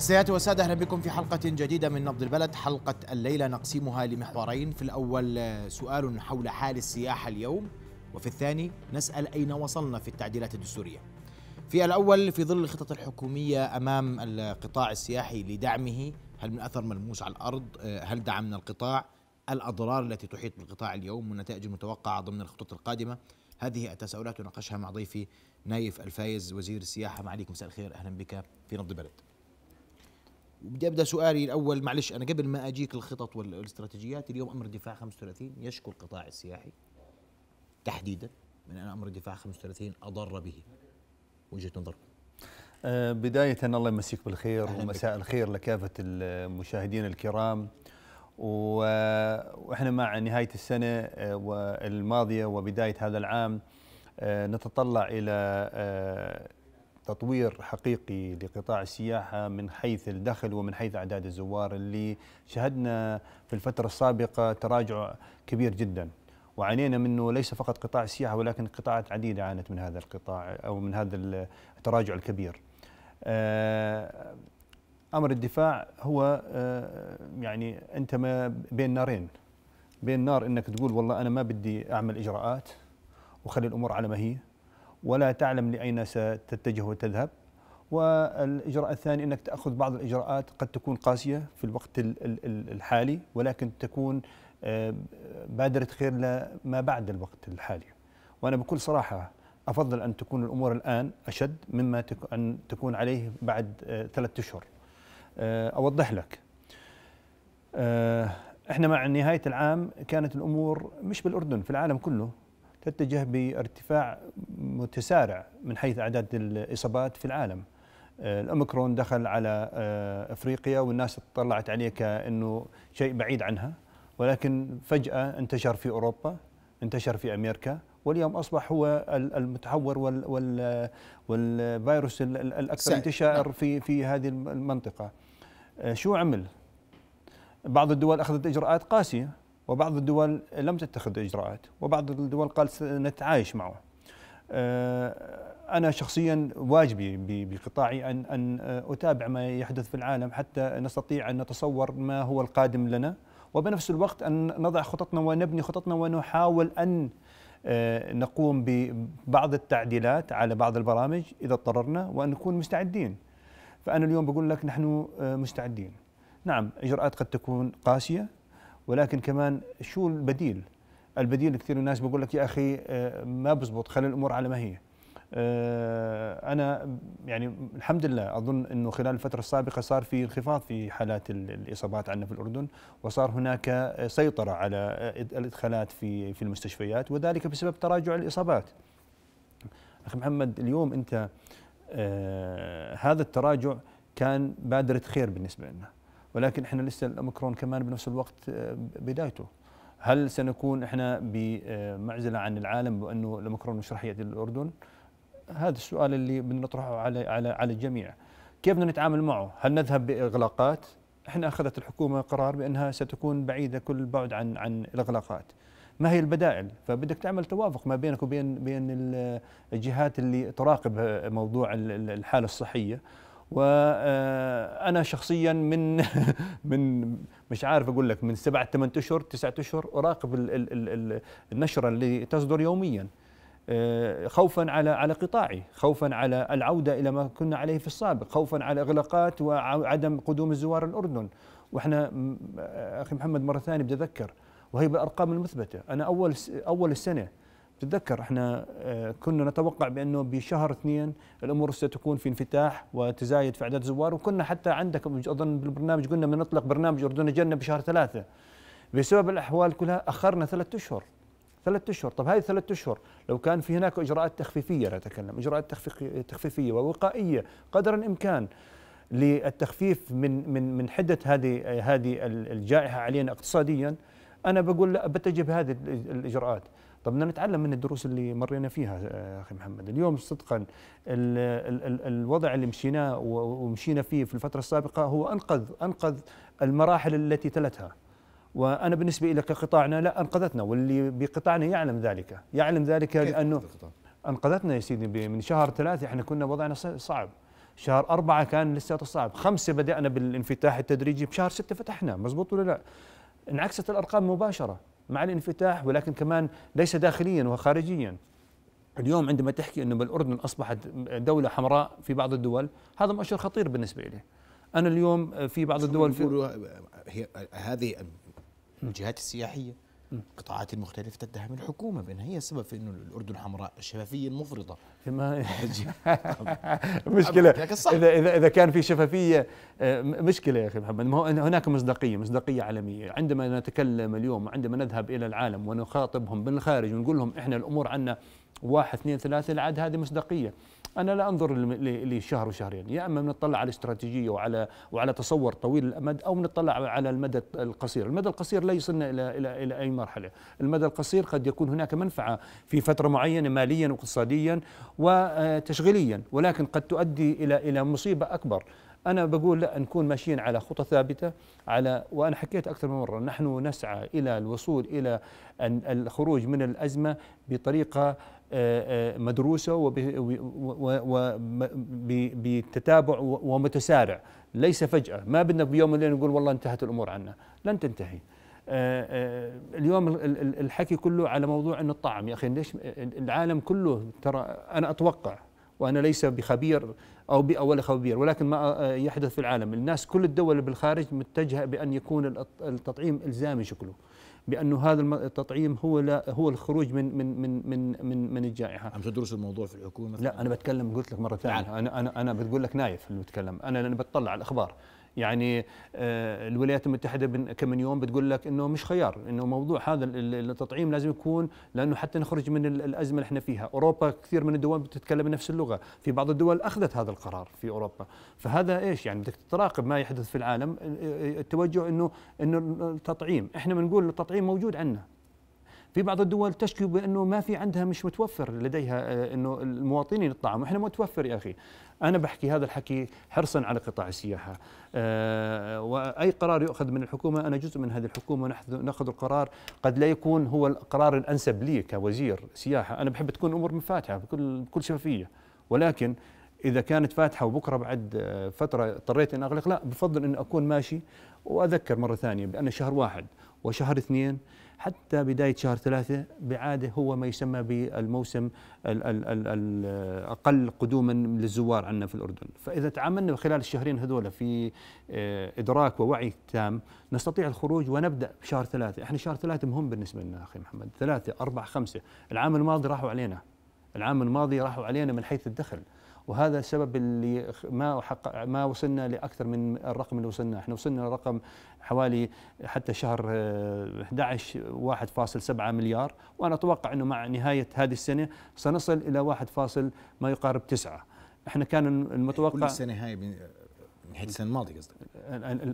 سيادتي والسادة أهلا بكم في حلقة جديدة من نبض البلد حلقة الليلة نقسمها لمحورين في الأول سؤال حول حال السياحة اليوم وفي الثاني نسأل أين وصلنا في التعديلات الدستورية في الأول في ظل الخطط الحكومية أمام القطاع السياحي لدعمه هل من أثر ملموس على الأرض هل دعمنا القطاع الأضرار التي تحيط بالقطاع اليوم والنتائج المتوقعة ضمن الخطط القادمة هذه التساؤلات نناقشها مع ضيفي نايف الفايز وزير السياحة معاليك مساء الخير أهلا بك في نبض البلد بدي ابدا سؤالي الاول معلش انا قبل ما اجيك الخطط والاستراتيجيات اليوم امر الدفاع 35 يشكو القطاع السياحي تحديدا من ان امر الدفاع 35 اضر به وجهه نظرك أه، بداية الله يمسيك بالخير ومساء الخير لكافة المشاهدين الكرام واحنا مع نهاية السنة أه، الماضية وبداية هذا العام أه، نتطلع إلى تطوير حقيقي لقطاع السياحة من حيث الدخل ومن حيث أعداد الزوار اللي شهدنا في الفترة السابقة تراجع كبير جدا وعانينا منه ليس فقط قطاع السياحة ولكن قطاعات عديدة عانت من هذا القطاع أو من هذا التراجع الكبير آه، أمر الدفاع هو آه، يعني أنت ما بين نارين بين نار أنك تقول والله أنا ما بدي أعمل إجراءات وخلي الأمور على ما هي ولا تعلم لأين ستتجه وتذهب والإجراء الثاني أنك تأخذ بعض الإجراءات قد تكون قاسية في الوقت الحالي ولكن تكون آه، بادرة خير لما بعد الوقت الحالي وأنا بكل صراحة أفضل أن تكون الأمور الآن أشد مما أن تكون عليه بعد آه، ثلاثة أشهر آه، أوضح لك احنا مع نهاية العام كانت الأمور مش بالأردن في العالم كله تتجه بارتفاع متسارع من حيث أعداد الإصابات في العالم آه، الأوميكرون دخل على آه، أفريقيا والناس اطلعت عليه كأنه شيء بعيد عنها ولكن فجأة انتشر في أوروبا انتشر في أمريكا واليوم اصبح هو المتحور وال والفيروس الاكثر انتشار نعم. في في هذه المنطقه. آه، شو عمل؟ بعض الدول اخذت اجراءات قاسيه وبعض الدول لم تتخذ اجراءات وبعض الدول قال سنتعايش معه آه، انا شخصيا واجبي بقطاعي ان ان اتابع ما يحدث في العالم حتى نستطيع ان نتصور ما هو القادم لنا وبنفس الوقت ان نضع خططنا ونبني خططنا ونحاول ان آه، نقوم ببعض التعديلات على بعض البرامج اذا اضطررنا وان نكون مستعدين فانا اليوم بقول لك نحن آه، مستعدين نعم اجراءات قد تكون قاسيه ولكن كمان شو البديل البديل كثير من الناس بقول لك يا اخي آه، ما بزبط خلي الامور على ما هي آه، انا يعني الحمد لله اظن انه خلال الفتره السابقه صار في انخفاض في حالات الاصابات عندنا في الاردن وصار هناك سيطره على الادخالات في في المستشفيات وذلك بسبب تراجع الاصابات اخي محمد اليوم انت آه، هذا التراجع كان بادره خير بالنسبه لنا ولكن احنا لسه الاوميكرون كمان بنفس الوقت آه، بدايته هل سنكون احنا بمعزله عن العالم بانه الاوميكرون مش راح ياتي للاردن؟ هذا السؤال اللي بنطرحه على على على الجميع. كيف بدنا نتعامل معه؟ هل نذهب باغلاقات؟ احنا اخذت الحكومه قرار بانها ستكون بعيده كل البعد عن عن الاغلاقات. ما هي البدائل؟ فبدك تعمل توافق ما بينك وبين بين الجهات اللي تراقب موضوع الحاله الصحيه وانا آه، شخصيا من من مش عارف اقول لك من سبعة ثمان اشهر تسعة اشهر اراقب النشره اللي تصدر يوميا آه، خوفا على على قطاعي، خوفا على العوده الى ما كنا عليه في السابق، خوفا على اغلاقات وعدم قدوم الزوار الاردن، واحنا آه، اخي محمد مره ثانيه بدي اذكر وهي بالارقام المثبته، انا اول اول السنه تتذكر احنا آه، كنا نتوقع بانه بشهر اثنين الامور ستكون في انفتاح وتزايد في اعداد الزوار وكنا حتى عندك اظن بالبرنامج قلنا بنطلق برنامج اردن جنه بشهر ثلاثه بسبب الاحوال كلها اخرنا ثلاثة اشهر ثلاثة اشهر طب هذه ثلاثة اشهر لو كان في هناك اجراءات تخفيفيه لا اتكلم اجراءات تخفيفيه ووقائيه قدر الامكان للتخفيف من من من حده هذه هذه الجائحه علينا اقتصاديا انا بقول لا بتجب هذه الاجراءات طب بدنا نتعلم من الدروس اللي مرينا فيها آه، اخي محمد اليوم صدقا الـ الـ الـ الوضع اللي مشيناه ومشينا فيه في الفتره السابقه هو انقذ انقذ المراحل التي تلتها وانا بالنسبه لي كقطاعنا لا انقذتنا واللي بقطاعنا يعلم ذلك يعلم ذلك لانه انقذتنا يا سيدي من شهر ثلاثة احنا كنا وضعنا صعب شهر أربعة كان لساته صعب خمسة بدأنا بالانفتاح التدريجي بشهر ستة فتحنا مزبوط ولا لا انعكست الأرقام مباشرة مع الانفتاح ولكن كمان ليس داخليا وخارجيا اليوم عندما تحكي أن بالاردن اصبحت دوله حمراء في بعض الدول هذا مؤشر خطير بالنسبه لي انا اليوم في بعض الدول في هي هذه الجهات السياحيه القطاعات المختلفة تتهم الحكومة بأن هي السبب في أنه الأردن حمراء الشفافية المفرطة ما مشكلة إذا, إذا, إذا كان في شفافية آه، مشكلة يا أخي محمد ما هو هناك مصداقية مصداقية عالمية عندما نتكلم اليوم عندما نذهب إلى العالم ونخاطبهم بالخارج ونقول لهم إحنا الأمور عنا واحد اثنين ثلاثة العاد هذه مصداقية أنا لا أنظر لشهر وشهرين يا أما بنطلع على استراتيجية وعلى وعلى تصور طويل الأمد أو بنطلع على المدى القصير المدى القصير لا يصلنا إلى, إلى, إلى أي مرحلة المدى القصير قد يكون هناك منفعة في فترة معينة ماليا واقتصاديا وتشغيليا ولكن قد تؤدي إلى إلى مصيبة أكبر أنا بقول لا نكون ماشيين على خطى ثابتة على وأنا حكيت أكثر من مرة نحن نسعى إلى الوصول إلى الخروج من الأزمة بطريقة آه، آه، مدروسة وبتتابع ومتسارع ليس فجأة ما بدنا بيوم وليلة نقول والله انتهت الأمور عنا لن تنتهي آه، اليوم الحكي كله على موضوع ان الطعم يا اخي ليش العالم كله ترى انا اتوقع وانا ليس بخبير أو بيئة ولا خوابير ولكن ما آه، يحدث في العالم الناس كل الدول بالخارج متجهة بأن يكون التطعيم إلزامي شكله بانه هذا التطعيم هو لا هو الخروج من من من من من, من الجائحه عم تدرس الموضوع في الحكومه لا انا بتكلم قلت لك مره ثانيه نعم. انا انا انا بتقول لك نايف اللي بتكلم انا انا بتطلع على الاخبار يعني آه، الولايات المتحده من كم من يوم بتقول لك انه مش خيار انه موضوع هذا التطعيم لازم يكون لانه حتى نخرج من الازمه اللي احنا فيها اوروبا كثير من الدول بتتكلم نفس اللغه في بعض الدول اخذت هذا القرار في اوروبا فهذا ايش يعني بدك تراقب ما يحدث في العالم آه، آه، التوجه انه انه التطعيم احنا بنقول التطعيم موجود عندنا في بعض الدول تشكي بانه ما في عندها مش متوفر لديها آه، انه المواطنين الطعام احنا متوفر يا اخي انا بحكي هذا الحكي حرصا على قطاع السياحه آه، واي قرار يؤخذ من الحكومه انا جزء من هذه الحكومه ناخذ القرار قد لا يكون هو القرار الانسب لي كوزير سياحه انا بحب تكون امور مفاتحه بكل بكل شفافيه ولكن اذا كانت فاتحه وبكره بعد آه، فتره اضطريت ان اغلق لا بفضل ان اكون ماشي واذكر مره ثانيه بان شهر واحد وشهر اثنين حتى بداية شهر ثلاثة بعادة هو ما يسمى بالموسم الأقل قدوما للزوار عندنا في الأردن فإذا تعاملنا خلال الشهرين هذول في آه، إدراك ووعي تام نستطيع الخروج ونبدأ بشهر ثلاثة إحنا شهر ثلاثة مهم بالنسبة لنا أخي محمد ثلاثة أربعة خمسة العام الماضي راحوا علينا العام الماضي راحوا علينا من حيث الدخل وهذا السبب اللي ما حق ما وصلنا لاكثر من الرقم اللي وصلنا احنا وصلنا لرقم حوالي حتى شهر 11 آه، 1.7 مليار وانا اتوقع انه مع نهايه هذه السنه سنصل الى 1. ما يقارب 9 احنا كان المتوقع كل السنه هاي نهايه السنه الماضيه قصدك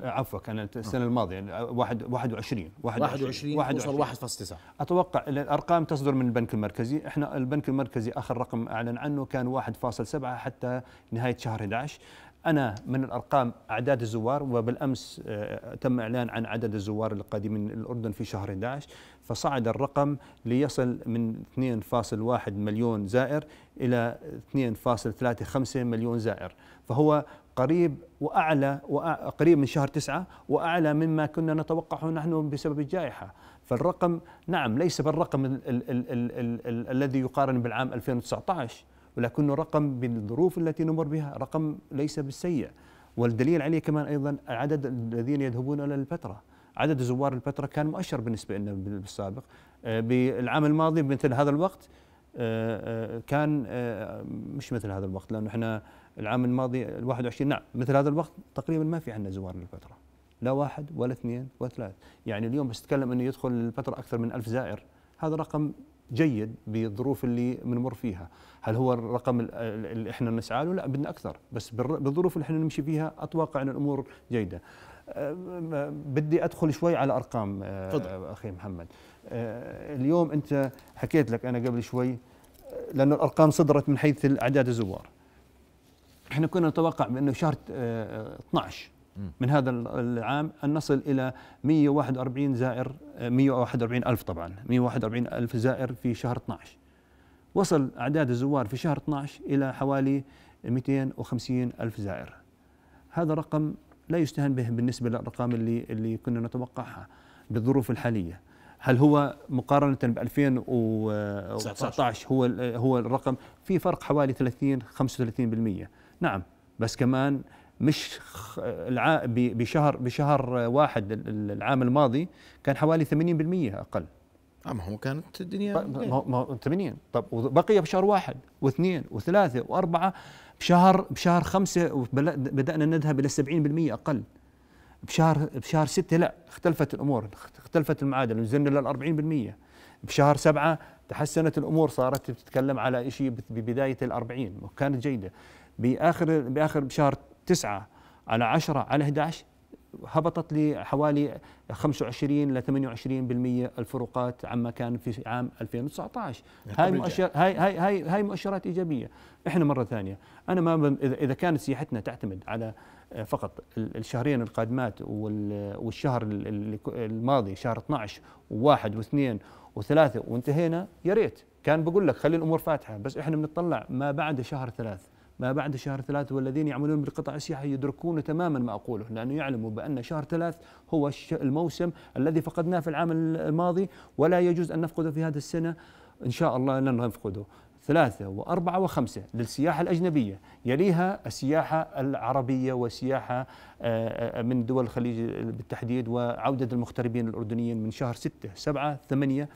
عفوا كان السنه آه. الماضيه 21 21 وصل 1.9 اتوقع الارقام تصدر من البنك المركزي احنا البنك المركزي اخر رقم اعلن عنه كان 1.7 حتى نهايه شهر 11 انا من الارقام اعداد الزوار وبالامس آه، تم اعلان عن عدد الزوار القادمين من الاردن في شهر 11 فصعد الرقم ليصل من 2.1 مليون زائر الى 2.35 مليون زائر فهو قريب واعلى قريب من شهر تسعة واعلى مما كنا نتوقعه نحن بسبب الجائحه فالرقم نعم ليس بالرقم الـ الـ الـ الـ الـ الـ الذي يقارن بالعام 2019 ولكنه رقم بالظروف التي نمر بها رقم ليس بالسيء والدليل عليه كمان ايضا عدد الذين يذهبون الى الفتره عدد زوار الفتره كان مؤشر بالنسبه لنا بالسابق آه، بالعام الماضي مثل هذا الوقت آه، آه، كان مش مثل هذا الوقت لانه احنا العام الماضي ال 21 نعم مثل هذا الوقت تقريبا ما في عندنا زوار للفتره لا واحد ولا اثنين ولا ثلاث يعني اليوم بس تتكلم انه يدخل الفتره اكثر من ألف زائر هذا رقم جيد بالظروف اللي بنمر فيها هل هو الرقم اللي احنا نسعى له لا بدنا اكثر بس بالظروف اللي احنا نمشي فيها اتوقع ان الامور جيده بدي ادخل شوي على ارقام أه، اخي محمد أه، اليوم انت حكيت لك انا قبل شوي لانه الارقام صدرت من حيث اعداد الزوار احنا كنا نتوقع بانه شهر 12 آه، آه، من هذا العام ان نصل الى 141 زائر 141 آه، الف طبعا 141 الف زائر في شهر 12 وصل اعداد الزوار في شهر 12 الى حوالي 250 الف زائر هذا رقم لا يستهان به بالنسبه للارقام اللي اللي كنا نتوقعها بالظروف الحاليه هل هو مقارنه ب 2019 هو هو الرقم في فرق حوالي 30 35% نعم بس كمان مش بشهر بشهر واحد العام الماضي كان حوالي 80% اقل آه، ما هو كانت الدنيا إيه. ما 80 طب وبقي بشهر واحد واثنين وثلاثه واربعه بشهر بشهر خمسه بدانا نذهب الى 70% اقل بشهر بشهر ستة لا اختلفت الامور اختلفت المعادله نزلنا لل 40% بشهر سبعة تحسنت الامور صارت بتتكلم على شيء ببدايه ال 40 وكانت جيده باخر باخر بشهر 9 على 10 على 11 هبطت لحوالي 25 ل 28% الفروقات عما كان في عام 2019 هاي مؤشر هاي هاي هاي هاي مؤشرات ايجابيه احنا مره ثانيه انا ما اذا كانت سياحتنا تعتمد على فقط الشهرين القادمات والشهر الماضي شهر 12 و1 و2 و3 وانتهينا يا ريت كان بقول لك خلي الامور فاتحه بس احنا بنطلع ما بعد شهر ثلاث ما بعد شهر ثلاث والذين يعملون بالقطاع السياحي يدركون تماما ما أقوله لأنه يعلموا بأن شهر ثلاث هو الموسم الذي فقدناه في العام الماضي ولا يجوز أن نفقده في هذه السنة إن شاء الله لن نفقده ثلاثة وأربعة وخمسة للسياحة الأجنبية يليها السياحة العربية والسياحة آه، آه، من دول الخليج بالتحديد وعودة المغتربين الأردنيين من شهر ستة سبعة ثمانية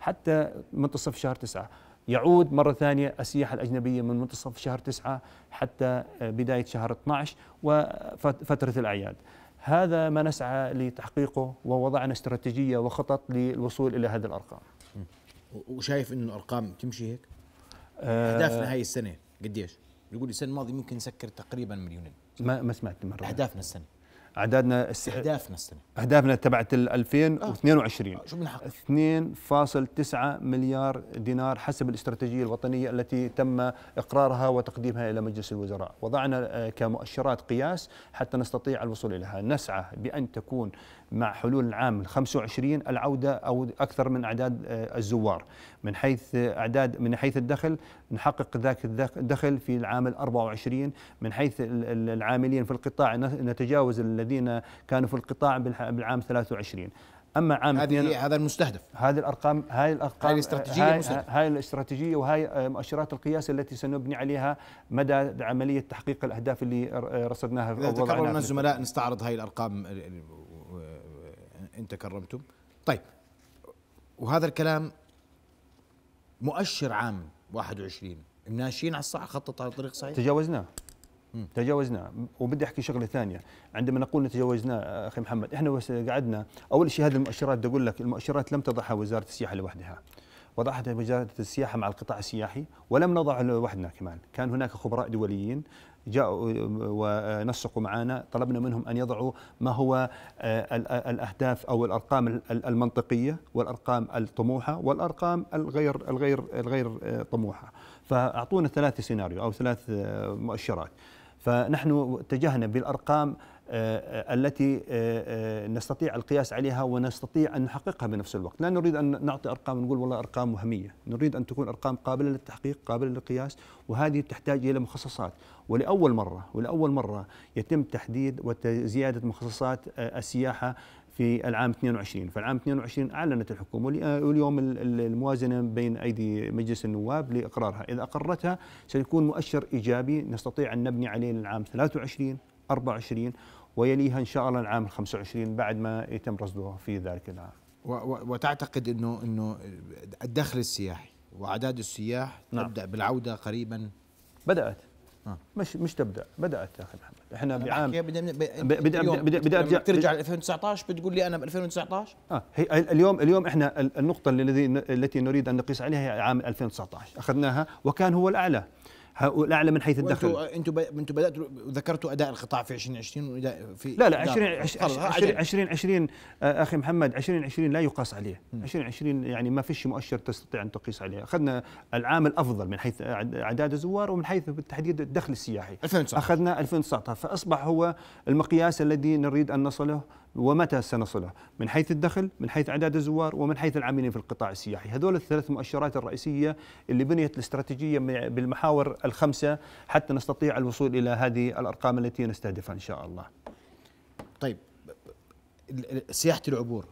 حتى منتصف شهر تسعة يعود مرة ثانية السياحة الأجنبية من منتصف شهر تسعة حتى بداية شهر 12 وفترة الأعياد هذا ما نسعى لتحقيقه ووضعنا استراتيجية وخطط للوصول إلى هذه الأرقام وشايف أن الأرقام تمشي هيك؟ آه، أهدافنا هاي السنة قديش؟ يقول السنة الماضية ممكن نسكر تقريبا مليونين ما ما سمعت مرة أهدافنا السنة اعدادنا استهدافنا السنه اهدافنا تبعت 2022 آه. 2.9 آه، مليار دينار حسب الاستراتيجيه الوطنيه التي تم اقرارها وتقديمها الى مجلس الوزراء، وضعنا آه، كمؤشرات قياس حتى نستطيع الوصول اليها، نسعى بان تكون مع حلول العام 25 العوده او اكثر من اعداد آه، الزوار، من حيث اعداد من حيث الدخل نحقق ذاك الدخل في العام ال 24 من حيث العاملين في القطاع نتجاوز الذين كانوا في القطاع بالعام 23 اما عام هذه هذا المستهدف هذه الارقام هذه الارقام هذه الاستراتيجيه هاي, المستهدف. هاي الاستراتيجيه وهي مؤشرات القياس التي سنبني عليها مدى عمليه تحقيق الاهداف اللي رصدناها اذا تكرمنا الزملاء نستعرض هذه الارقام ان تكرمتم طيب وهذا الكلام مؤشر عام 21 ماشيين على الصح خطط على طريق صحيح تجاوزناه تجاوزناه وبدي احكي شغله ثانيه عندما نقول تجاوزناه اخي محمد احنا قعدنا اول شيء هذه المؤشرات بدي اقول لك المؤشرات لم تضعها وزاره السياحه لوحدها وضعت وزاره السياحه مع القطاع السياحي ولم نضع لوحدنا كمان كان هناك خبراء دوليين جاءوا ونسقوا معنا طلبنا منهم أن يضعوا ما هو آه، آه، الأهداف أو الأرقام المنطقية والأرقام الطموحة والأرقام الغير الغير الغير آه، طموحة فأعطونا ثلاث سيناريو أو ثلاث مؤشرات فنحن اتجهنا بالأرقام آه، آه، التي آه، نستطيع القياس عليها ونستطيع أن نحققها بنفس الوقت لا نريد أن نعطي أرقام نقول والله أرقام وهمية نريد أن تكون أرقام قابلة للتحقيق قابلة للقياس وهذه تحتاج إلى مخصصات ولأول مرة ولأول مرة يتم تحديد وزيادة مخصصات السياحة في العام 22 فالعام 22 أعلنت الحكومة واليوم الموازنة بين أيدي مجلس النواب لإقرارها إذا أقرتها سيكون مؤشر إيجابي نستطيع أن نبني عليه للعام 23 24 ويليها ان شاء الله العام 25 بعد ما يتم رصدها في ذلك العام. وتعتقد انه انه الدخل السياحي واعداد السياح نعم. تبدا بالعوده قريبا بدات آه. مش مش تبدا بدات يا اخي محمد احنا بعام بدأ بدأ بدأ بدأ ترجع 2019 بتقول لي انا ب 2019 اه هي اليوم اليوم احنا النقطه الذي التي نريد ان نقيس عليها هي عام 2019 اخذناها وكان هو الاعلى الاعلى من حيث الدخل انتم انتم بداتوا ذكرتوا اداء القطاع في 2020 واداء في لا لا 20 20 20 اخي محمد 2020 لا يقاس عليه 2020 يعني ما فيش مؤشر تستطيع ان تقيس عليه اخذنا العام الافضل من حيث اعداد الزوار ومن حيث بالتحديد الدخل السياحي 2019 اخذنا 2019 فاصبح هو المقياس الذي نريد ان نصله ومتى سنصله من حيث الدخل من حيث أعداد الزوار ومن حيث العاملين في القطاع السياحي هذول الثلاث مؤشرات الرئيسية اللي بنيت الاستراتيجية بالمحاور الخمسة حتى نستطيع الوصول إلى هذه الأرقام التي نستهدفها إن شاء الله طيب سياحة العبور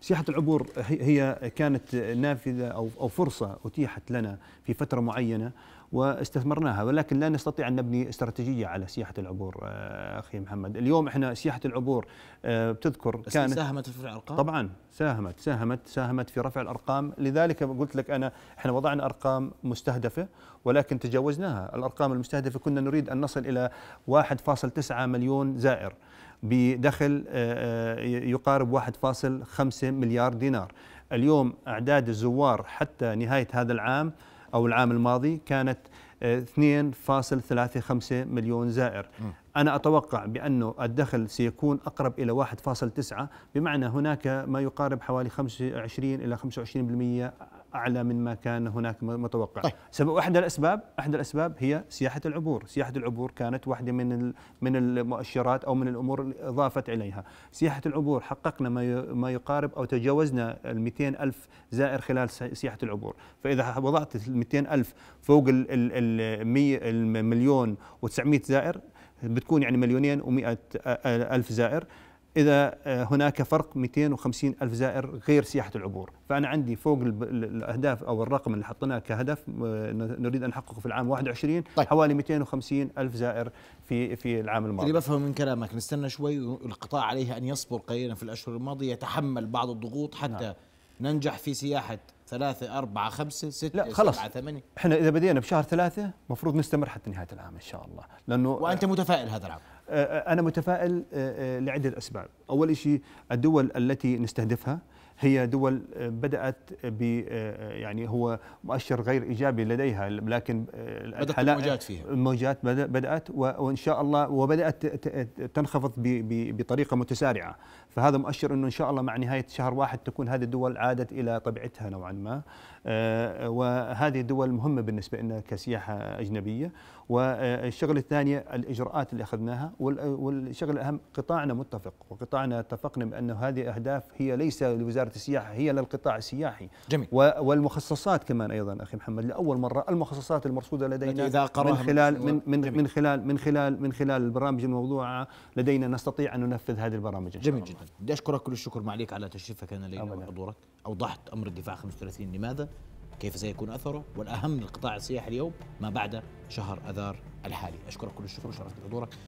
سياحة العبور هي كانت نافذة أو فرصة أتيحت لنا في فترة معينة واستثمرناها ولكن لا نستطيع ان نبني استراتيجيه على سياحه العبور آه، اخي محمد، اليوم احنا سياحه العبور آه، بتذكر كانت ساهمت في رفع الارقام؟ طبعا ساهمت ساهمت ساهمت في رفع الارقام، لذلك قلت لك انا احنا وضعنا ارقام مستهدفه ولكن تجاوزناها، الارقام المستهدفه كنا نريد ان نصل الى 1.9 مليون زائر بدخل آه، يقارب 1.5 مليار دينار. اليوم اعداد الزوار حتى نهايه هذا العام أو العام الماضي كانت 2.35 آه، مليون زائر م. أنا أتوقع بأنه الدخل سيكون أقرب إلى 1.9 بمعنى هناك ما يقارب حوالي 25 إلى 25% اعلى مما كان هناك متوقع طيب. سبب احد الاسباب احد الاسباب هي سياحه العبور سياحه العبور كانت واحده من من المؤشرات او من الامور اللي اضافت اليها سياحه العبور حققنا ما ما يقارب او تجاوزنا ال الف زائر خلال سياحه العبور فاذا وضعت ال الف فوق ال 100 المليون و900 زائر بتكون يعني مليونين و100 الف زائر إذا آه، هناك فرق 250 ألف زائر غير سياحة العبور فأنا عندي فوق الأهداف أو الرقم اللي حطيناه كهدف آه، نريد أن نحققه في العام 21 طيب. حوالي 250 ألف زائر في في العام الماضي اللي بفهم من كلامك نستنى شوي القطاع عليه أن يصبر قليلا في الأشهر الماضية يتحمل بعض الضغوط حتى نعم. ننجح في سياحة ثلاثة أربعة خمسة ستة لا خلص سبعة ثمانية احنا إذا بدينا بشهر ثلاثة مفروض نستمر حتى نهاية العام إن شاء الله لأنه وأنت متفائل هذا العام آه، آه، أنا متفائل آه، لعدة أسباب أول شيء الدول التي نستهدفها هي دول بدأت ب يعني هو مؤشر غير إيجابي لديها لكن بدأت الموجات فيها الموجات بدأت وإن شاء الله وبدأت تنخفض بطريقة متسارعة فهذا مؤشر انه ان شاء الله مع نهايه شهر واحد تكون هذه الدول عادت الى طبيعتها نوعا ما آه، وهذه الدول مهمه بالنسبه لنا كسياحه اجنبيه والشغله الثانيه الاجراءات اللي اخذناها والشغله الاهم قطاعنا متفق وقطاعنا اتفقنا بأن هذه اهداف هي ليس لوزاره السياحه هي للقطاع السياحي جميل والمخصصات كمان ايضا اخي محمد لاول مره المخصصات المرصوده لدينا إذا من خلال من من, من خلال من خلال من خلال البرامج الموضوعه لدينا نستطيع ان ننفذ هذه البرامج جميل جدا احمد بدي اشكرك كل الشكر ما عليك على تشريفك لنا اليوم وحضورك اوضحت امر الدفاع 35 لماذا كيف سيكون اثره والاهم للقطاع السياحي اليوم ما بعد شهر اذار الحالي اشكرك كل الشكر وشرفت بحضورك